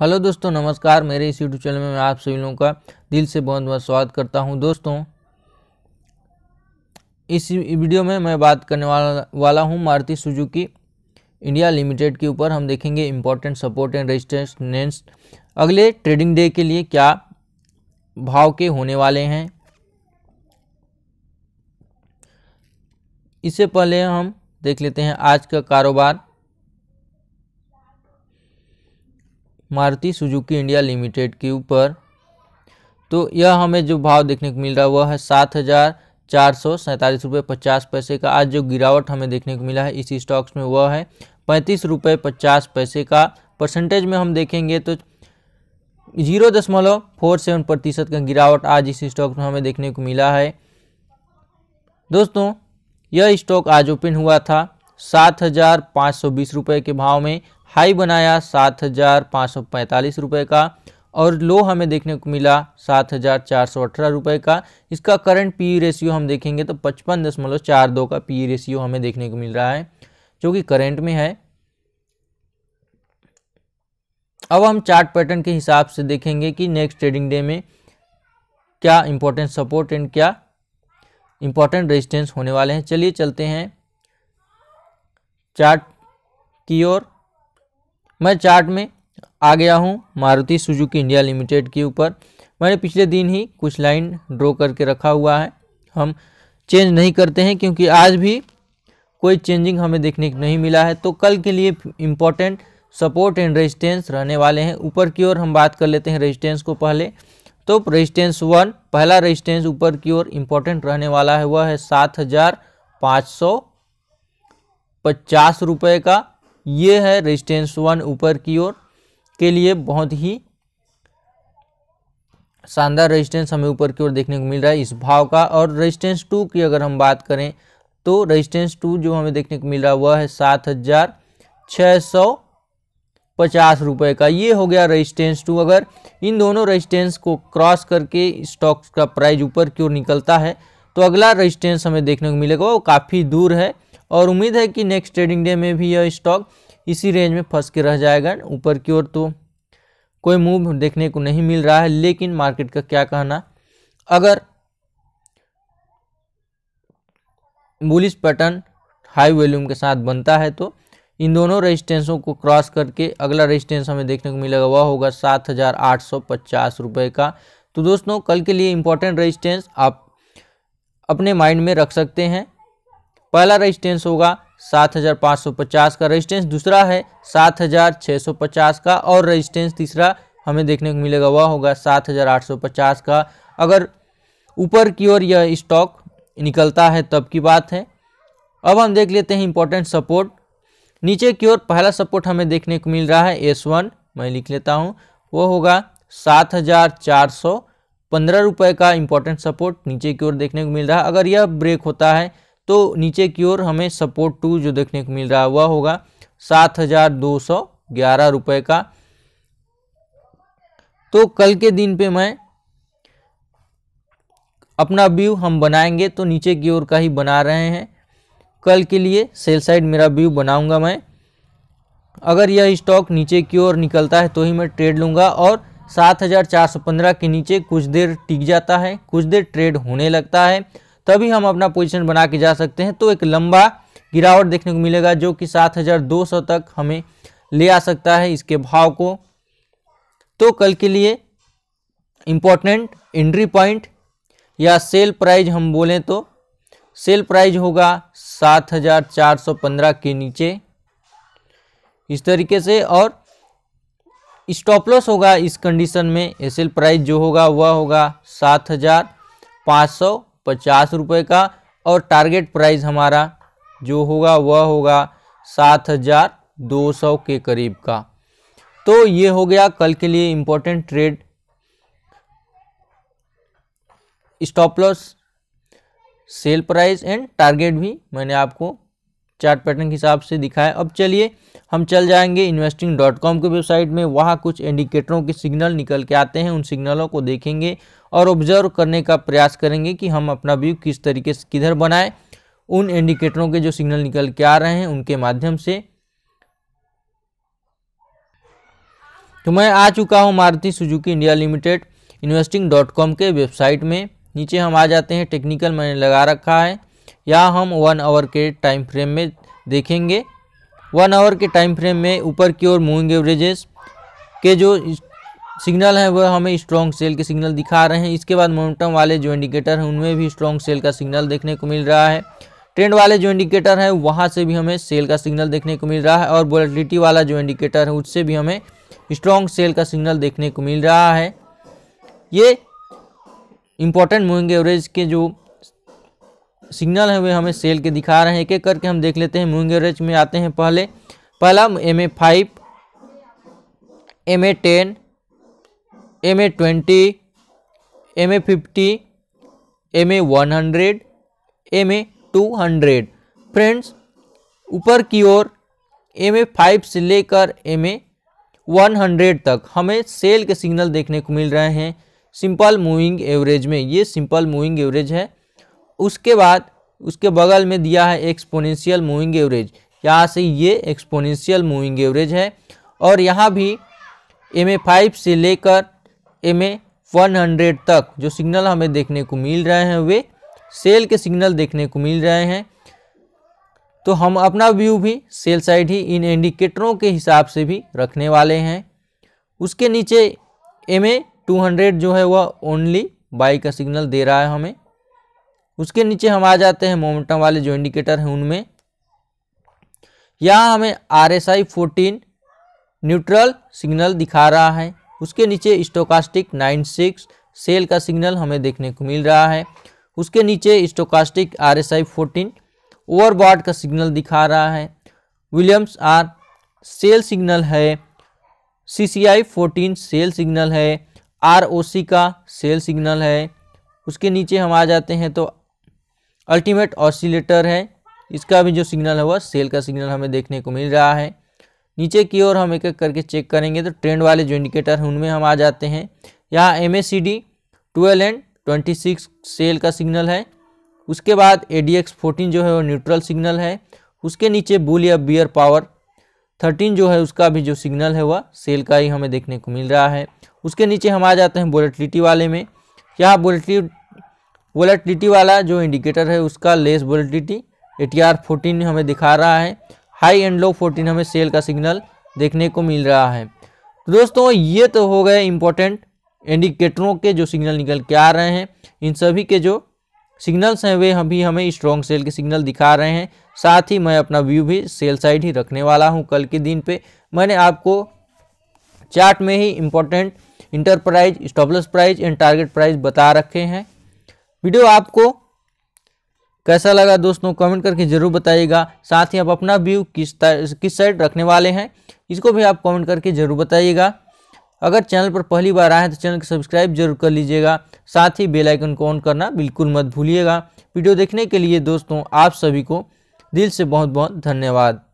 hello दोस्तों नमस्कार मेरे इस यूट्यूब चैनल में मैं आप सभी लोगों का दिल से बहुत बहुत स्वागत करता हूं दोस्तों इस वीडियो में मैं बात करने वाला वाला हूं मारुति सुजुकी इंडिया लिमिटेड के ऊपर हम देखेंगे इम्पोर्टेंट सपोर्ट एंड नेंस अगले ट्रेडिंग डे के लिए क्या भाव के होने वाले हैं इससे पहले हम देख लेते हैं आज का कारोबार मारुति सुजुकी इंडिया लिमिटेड के ऊपर तो यह हमें जो भाव देखने को मिल रहा है वह है सात हज़ार चार सौ सैंतालीस रुपये पचास पैसे का आज जो गिरावट हमें देखने को मिला है इसी स्टॉक्स में वह है पैंतीस रुपये पचास पैसे का परसेंटेज में हम देखेंगे तो जीरो दशमलव फोर सेवन प्रतिशत का गिरावट आज इस स्टॉक में हमें देखने को मिला है दोस्तों यह स्टॉक आज ओपन हुआ था सात हज़ार पाँच सौ बीस रुपये के भाव में हाई बनाया सात हज़ार पाँच सौ पैंतालीस रुपये का और लो हमें देखने को मिला सात हज़ार चार सौ अठारह रुपये का इसका करंट पी रेशियो हम देखेंगे तो पचपन दशमलव चार दो का पी रेशियो e हमें देखने को मिल रहा है जो कि करंट में है अब हम चार्ट पैटर्न के हिसाब से देखेंगे कि नेक्स्ट ट्रेडिंग डे में क्या इम्पोर्टेंट सपोर्ट एंड क्या इम्पोर्टेंट रेजिस्टेंस होने वाले हैं चलिए चलते हैं चार्ट की ओर मैं चार्ट में आ गया हूँ मारुति सुजुकी इंडिया लिमिटेड के ऊपर मैंने पिछले दिन ही कुछ लाइन ड्रॉ करके रखा हुआ है हम चेंज नहीं करते हैं क्योंकि आज भी कोई चेंजिंग हमें देखने को नहीं मिला है तो कल के लिए इम्पोर्टेंट सपोर्ट एंड रेजिस्टेंस रहने वाले हैं ऊपर की ओर हम बात कर लेते हैं रेजिस्टेंस को पहले तो रेजिस्टेंस वन पहला रेजिस्टेंस ऊपर की ओर इम्पोर्टेंट रहने वाला है वह है सात हज़ार पाँच सौ पचास रुपये का ये है रेजिस्टेंस वन ऊपर की ओर के लिए बहुत ही शानदार रेजिस्टेंस हमें ऊपर की ओर देखने को मिल रहा है इस भाव का और रेजिस्टेंस टू की अगर हम बात करें तो रेजिस्टेंस टू जो हमें देखने को मिल रहा है वह है सात हज़ार छः सौ पचास रुपये का ये हो गया रेजिस्टेंस टू अगर इन दोनों रेजिस्टेंस को क्रॉस करके स्टॉक्स का प्राइस ऊपर की ओर निकलता है तो अगला रेजिस्टेंस हमें देखने को मिलेगा वो काफ़ी दूर है और उम्मीद है कि नेक्स्ट ट्रेडिंग डे में भी यह स्टॉक इसी रेंज में फंस के रह जाएगा ऊपर की ओर तो कोई मूव देखने को नहीं मिल रहा है लेकिन मार्केट का क्या कहना अगर बुलिस पैटर्न हाई वॉल्यूम के साथ बनता है तो इन दोनों रेजिस्टेंसों को क्रॉस करके अगला रेजिस्टेंस हमें देखने को मिलेगा वह होगा सात हज़ार आठ सौ पचास रुपये का तो दोस्तों कल के लिए इम्पोर्टेंट रेजिस्टेंस आप अपने माइंड में रख सकते हैं पहला रजिस्टेंस होगा 7,550 का रजिस्टेंस दूसरा है 7,650 का और रजिस्टेंस तीसरा हमें देखने को मिलेगा वह होगा 7,850 का अगर ऊपर की ओर यह स्टॉक निकलता है तब की बात है अब हम देख लेते हैं इंपॉर्टेंट सपोर्ट नीचे की ओर पहला सपोर्ट हमें देखने को मिल रहा है एस वन मैं लिख लेता हूँ वो होगा सात हज़ार चार सौ पंद्रह रुपये का इंपॉर्टेंट सपोर्ट नीचे की ओर देखने को मिल रहा है अगर यह ब्रेक होता है तो नीचे की ओर हमें सपोर्ट टू जो देखने को मिल रहा हुआ होगा सात हजार दो सौ ग्यारह रुपये का तो कल के दिन पे मैं अपना व्यू हम बनाएंगे तो नीचे की ओर का ही बना रहे हैं कल के लिए सेल साइड मेरा व्यू बनाऊंगा मैं अगर यह स्टॉक नीचे की ओर निकलता है तो ही मैं ट्रेड लूँगा और 7415 के नीचे कुछ देर टिक जाता है कुछ देर ट्रेड होने लगता है तभी हम अपना पोजिशन बना के जा सकते हैं तो एक लंबा गिरावट देखने को मिलेगा जो कि सौ तक हमें ले आ सकता है इसके भाव को तो कल के लिए इम्पोर्टेंट एंट्री पॉइंट या सेल प्राइज हम बोलें तो सेल प्राइज होगा 7,415 के नीचे इस तरीके से और स्टॉप लॉस होगा इस कंडीशन में सेल प्राइस जो होगा वह होगा सात हज़ार पाँच सौ पचास रुपये का और टारगेट प्राइस हमारा जो होगा वह होगा सात हज़ार दो सौ के करीब का तो ये हो गया कल के लिए important trade stop loss sell price and target भी मैंने आपको चार्ट पैटर्न के हिसाब से दिखाएं अब चलिए हम चल जाएंगे इन्वेस्टिंग डॉट कॉम की वेबसाइट में वहाँ कुछ इंडिकेटरों के सिग्नल निकल के आते हैं उन सिग्नलों को देखेंगे और ऑब्जर्व करने का प्रयास करेंगे कि हम अपना व्यू किस तरीके से किधर बनाएं उन इंडिकेटरों के जो सिग्नल निकल के आ रहे हैं उनके माध्यम से तो मैं आ चुका हूँ Maruti Suzuki India limited investing dot com के वेबसाइट में नीचे हम आ जाते हैं टेक्निकल मैंने लगा रखा है यह हम वन आवर के टाइम फ्रेम में देखेंगे वन आवर के टाइम फ्रेम में ऊपर की ओर मूविंग एवरेजेस के जो सिग्नल है वह हमें स्ट्रॉन्ग सेल के सिग्नल दिखा रहे हैं इसके बाद मोमेंटम वाले जो इंडिकेटर हैं उनमें भी स्ट्रॉन्ग सेल का सिग्नल देखने को मिल रहा है ट्रेंड वाले जो इंडिकेटर हैं वहाँ से भी हमें सेल का सिग्नल देखने को मिल रहा है और वोलेटिलिटी वाला जो इंडिकेटर है उससे भी हमें स्ट्रॉन्ग सेल का सिग्नल देखने को मिल रहा है ये इम्पोर्टेंट मूविंग एवरेज के जो सिग्नल है वे हमें सेल के दिखा रहे हैं एक एक करके हम देख लेते हैं मूविंग एवरेज में आते हैं पहले पहला M A five M A ten M A twenty M A fifty M A one hundred M A two hundred friends ऊपर की ओर एम ए फाइव से लेकर एम ए वन हंड्रेड तक हमें सेल के सिग्नल देखने को मिल रहे हैं सिंपल मूविंग एवरेज में ये सिंपल मूविंग एवरेज है उसके बाद उसके बगल में दिया है एक्सपोनेंशियल मूविंग एवरेज यहाँ से ये एक्सपोनेंशियल मूविंग एवरेज है और यहाँ भी एम ए फाइव से लेकर एम ए वन हंड्रेड तक जो सिग्नल हमें देखने को मिल रहे हैं वे सेल के सिग्नल देखने को मिल रहे हैं तो हम अपना व्यू भी सेल साइड ही इन इंडिकेटरों के हिसाब से भी रखने वाले हैं उसके नीचे एम ए टू हंड्रेड जो है वह ओनली बाई का सिग्नल दे रहा है हमें उसके नीचे हम आ जाते हैं मोमेंटम वाले जो इंडिकेटर हैं उनमें यहाँ हमें R S I fourteen neutral signal दिखा रहा है उसके नीचे स्टोकास्टिक नाइन सिक्स सेल का सिग्नल हमें देखने को मिल रहा है उसके नीचे stochastic R S I fourteen overbought का सिग्नल दिखा रहा है विलियम्स आर सेल सिग्नल है C C I fourteen sell signal है आर ओ सी का सेल सिग्नल है उसके नीचे हम आ जाते हैं तो अल्टीमेट ऑसिलेटर है इसका भी जो सिग्नल है वह सेल का सिग्नल हमें देखने को मिल रहा है नीचे की ओर हम एक एक करके चेक करेंगे तो ट्रेंड वाले जो इंडिकेटर हैं उनमें हम आ जाते हैं यहाँ M A C D twelve and twenty six sell का सिग्नल है उसके बाद ए डी एक्स फोर्टीन जो है वो न्यूट्रल सिग्नल है उसके नीचे बुल या बियर पावर थर्टीन जो है उसका भी जो सिग्नल है वह सेल का ही हमें देखने को मिल रहा है उसके नीचे हम आ जाते हैं बोलेटिलिटी वाले में यहाँ बोलेटिलिटी वोलेटिलिटी वाला जो इंडिकेटर है उसका less volatility A T R fourteen हमें दिखा रहा है हाई एंड लो फोर्टीन हमें सेल का सिग्नल देखने को मिल रहा है तो दोस्तों ये तो हो गए इम्पोर्टेंट इंडिकेटरों के जो सिग्नल निकल के आ रहे हैं इन सभी के जो सिग्नल्स हैं वे अभी हमें स्ट्रॉन्ग सेल के सिग्नल दिखा रहे हैं साथ ही मैं अपना व्यू भी सेल साइड ही रखने वाला हूँ कल के दिन पर मैंने आपको चार्ट में ही important entry price stop loss price and target price बता रखे हैं वीडियो आपको कैसा लगा दोस्तों कमेंट करके ज़रूर बताइएगा साथ ही आप अपना व्यू किस किस साइड रखने वाले हैं इसको भी आप कमेंट करके ज़रूर बताइएगा अगर चैनल पर पहली बार आए हैं तो चैनल को सब्सक्राइब जरूर कर लीजिएगा साथ ही बेल आइकन को ऑन करना बिल्कुल मत भूलिएगा वीडियो देखने के लिए दोस्तों आप सभी को दिल से बहुत बहुत धन्यवाद